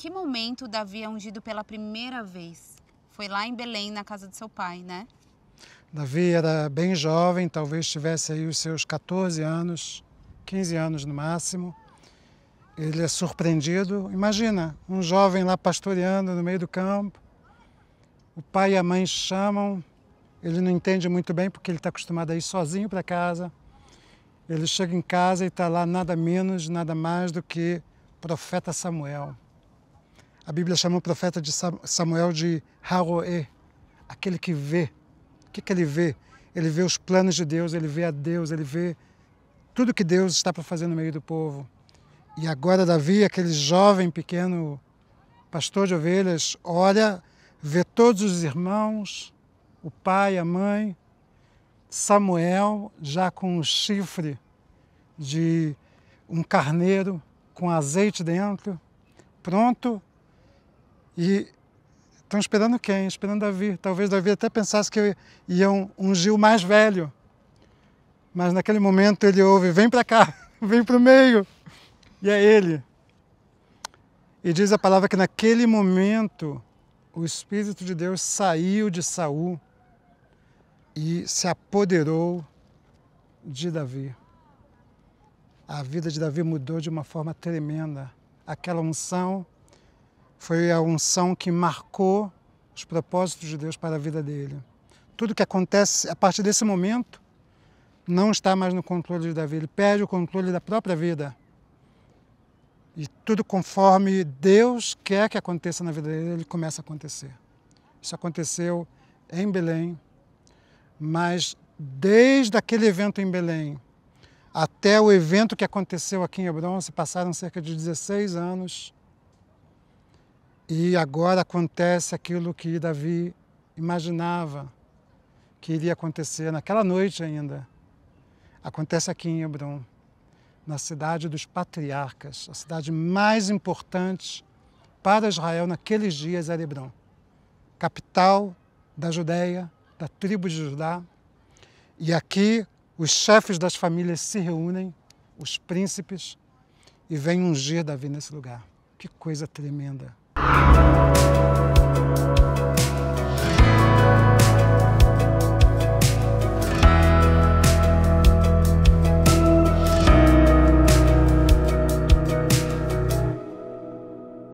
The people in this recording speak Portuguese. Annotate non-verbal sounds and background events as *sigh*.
que momento Davi é ungido pela primeira vez? Foi lá em Belém, na casa de seu pai, né? Davi era bem jovem, talvez tivesse aí os seus 14 anos, 15 anos no máximo. Ele é surpreendido. Imagina, um jovem lá pastoreando no meio do campo. O pai e a mãe chamam. Ele não entende muito bem porque ele está acostumado a ir sozinho para casa. Ele chega em casa e está lá nada menos, nada mais do que profeta Samuel. A Bíblia chama o profeta de Samuel de Haroé, aquele que vê. O que, que ele vê? Ele vê os planos de Deus, ele vê a Deus, ele vê tudo que Deus está para fazer no meio do povo. E agora Davi, aquele jovem pequeno pastor de ovelhas, olha, vê todos os irmãos, o pai, a mãe, Samuel já com um chifre de um carneiro com azeite dentro, pronto e estão esperando quem? Esperando Davi. Talvez Davi até pensasse que iam ungir o mais velho. Mas naquele momento ele ouve: vem para cá, *laughs* vem para o meio. E é ele. E diz a palavra que naquele momento o Espírito de Deus saiu de Saul e se apoderou de Davi. A vida de Davi mudou de uma forma tremenda. Aquela unção foi a unção que marcou os propósitos de Deus para a vida dele. Tudo que acontece a partir desse momento não está mais no controle de Davi. ele perde o controle da própria vida. E tudo conforme Deus quer que aconteça na vida dele, ele começa a acontecer. Isso aconteceu em Belém, mas desde aquele evento em Belém até o evento que aconteceu aqui em Hebron, se passaram cerca de 16 anos e agora acontece aquilo que Davi imaginava que iria acontecer naquela noite ainda. Acontece aqui em Hebron, na cidade dos patriarcas, a cidade mais importante para Israel naqueles dias era Hebron, capital da Judéia, da tribo de Judá. E aqui os chefes das famílias se reúnem, os príncipes, e vêm ungir Davi nesse lugar. Que coisa tremenda! Música